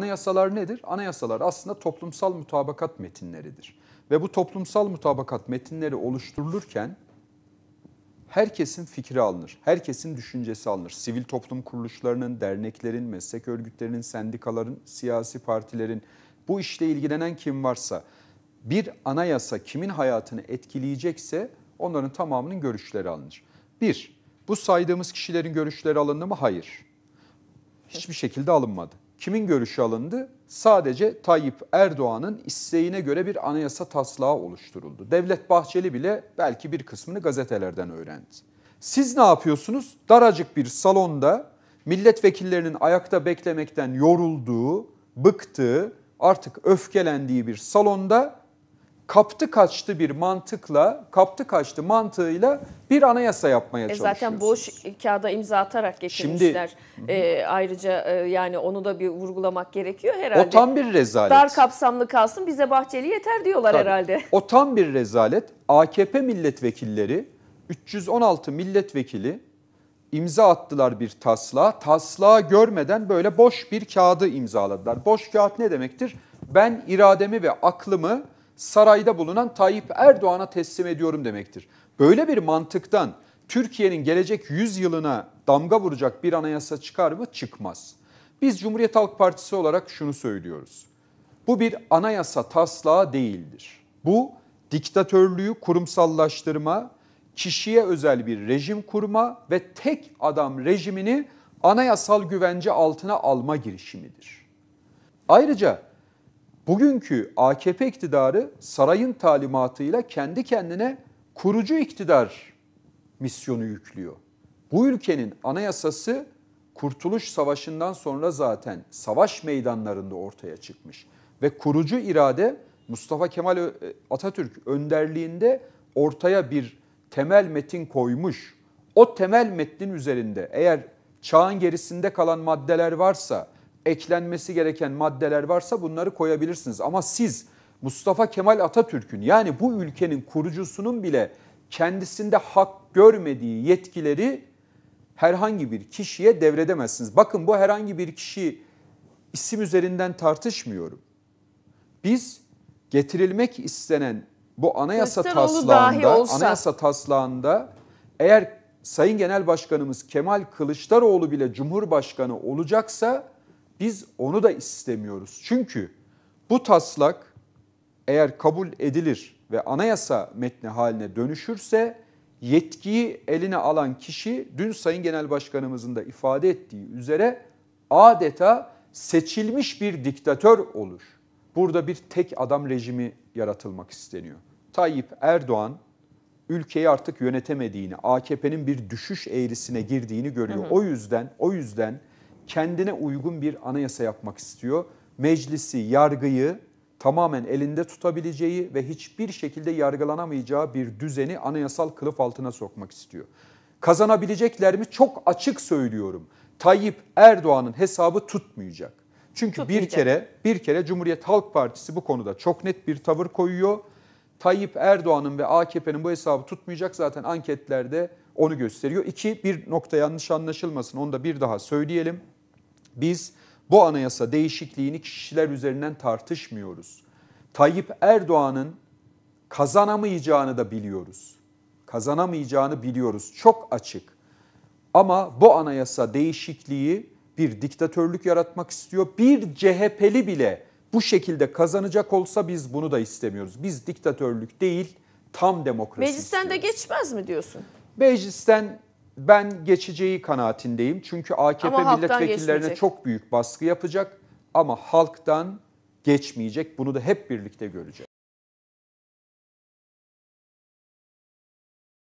Anayasalar nedir? Anayasalar aslında toplumsal mutabakat metinleridir. Ve bu toplumsal mutabakat metinleri oluşturulurken herkesin fikri alınır, herkesin düşüncesi alınır. Sivil toplum kuruluşlarının, derneklerin, meslek örgütlerinin, sendikaların, siyasi partilerin, bu işle ilgilenen kim varsa bir anayasa kimin hayatını etkileyecekse onların tamamının görüşleri alınır. Bir, bu saydığımız kişilerin görüşleri alındı mı? Hayır. Hiçbir şekilde alınmadı kimin görüşü alındı? Sadece Tayyip Erdoğan'ın isteğine göre bir anayasa taslağı oluşturuldu. Devlet Bahçeli bile belki bir kısmını gazetelerden öğrendi. Siz ne yapıyorsunuz? Daracık bir salonda milletvekillerinin ayakta beklemekten yorulduğu, bıktığı, artık öfkelendiği bir salonda kaptı kaçtı bir mantıkla, kaptı kaçtı mantığıyla bir anayasa yapmaya e Zaten boş kağıda imza atarak getirmişler. Şimdi, e, ayrıca e, yani onu da bir vurgulamak gerekiyor herhalde. O tam bir rezalet. Dar kapsamlı kalsın bize Bahçeli yeter diyorlar Tabii, herhalde. O tam bir rezalet. AKP milletvekilleri 316 milletvekili imza attılar bir taslağa. Taslağı görmeden böyle boş bir kağıdı imzaladılar. Boş kağıt ne demektir? Ben irademi ve aklımı sarayda bulunan Tayyip Erdoğan'a teslim ediyorum demektir. Böyle bir mantıktan Türkiye'nin gelecek 100 yılına damga vuracak bir anayasa çıkar mı? Çıkmaz. Biz Cumhuriyet Halk Partisi olarak şunu söylüyoruz. Bu bir anayasa taslağı değildir. Bu diktatörlüğü kurumsallaştırma, kişiye özel bir rejim kurma ve tek adam rejimini anayasal güvence altına alma girişimidir. Ayrıca Bugünkü AKP iktidarı sarayın talimatıyla kendi kendine kurucu iktidar misyonu yüklüyor. Bu ülkenin anayasası Kurtuluş Savaşı'ndan sonra zaten savaş meydanlarında ortaya çıkmış ve kurucu irade Mustafa Kemal e, Atatürk önderliğinde ortaya bir temel metin koymuş. O temel metnin üzerinde eğer çağın gerisinde kalan maddeler varsa eklenmesi gereken maddeler varsa bunları koyabilirsiniz. Ama siz Mustafa Kemal Atatürk'ün yani bu ülkenin kurucusunun bile kendisinde hak görmediği yetkileri herhangi bir kişiye devredemezsiniz. Bakın bu herhangi bir kişi isim üzerinden tartışmıyorum. Biz getirilmek istenen bu anayasa taslağında, anayasa taslağında eğer Sayın Genel Başkanımız Kemal Kılıçdaroğlu bile Cumhurbaşkanı olacaksa biz onu da istemiyoruz. Çünkü bu taslak eğer kabul edilir ve anayasa metni haline dönüşürse yetkiyi eline alan kişi dün Sayın Genel Başkanımızın da ifade ettiği üzere adeta seçilmiş bir diktatör olur. Burada bir tek adam rejimi yaratılmak isteniyor. Tayyip Erdoğan ülkeyi artık yönetemediğini, AKP'nin bir düşüş eğrisine girdiğini görüyor. Hı hı. O yüzden o yüzden kendine uygun bir anayasa yapmak istiyor. Meclisi, yargıyı tamamen elinde tutabileceği ve hiçbir şekilde yargılanamayacağı bir düzeni anayasal kılıf altına sokmak istiyor. Kazanabilecekler mi? Çok açık söylüyorum. Tayyip Erdoğan'ın hesabı tutmayacak. Çünkü bir kere bir kere Cumhuriyet Halk Partisi bu konuda çok net bir tavır koyuyor. Tayyip Erdoğan'ın ve AKP'nin bu hesabı tutmayacak zaten anketlerde onu gösteriyor. İki, bir nokta yanlış anlaşılmasın onu da bir daha söyleyelim. Biz bu anayasa değişikliğini kişiler üzerinden tartışmıyoruz. Tayyip Erdoğan'ın kazanamayacağını da biliyoruz. Kazanamayacağını biliyoruz. Çok açık. Ama bu anayasa değişikliği bir diktatörlük yaratmak istiyor. Bir CHP'li bile bu şekilde kazanacak olsa biz bunu da istemiyoruz. Biz diktatörlük değil, tam demokrasi Meclisten istiyoruz. de geçmez mi diyorsun? Meclisten ben geçeceği kanaatindeyim. Çünkü AKP Ama milletvekillerine geçmeyecek. çok büyük baskı yapacak ama halktan geçmeyecek. Bunu da hep birlikte göreceğiz.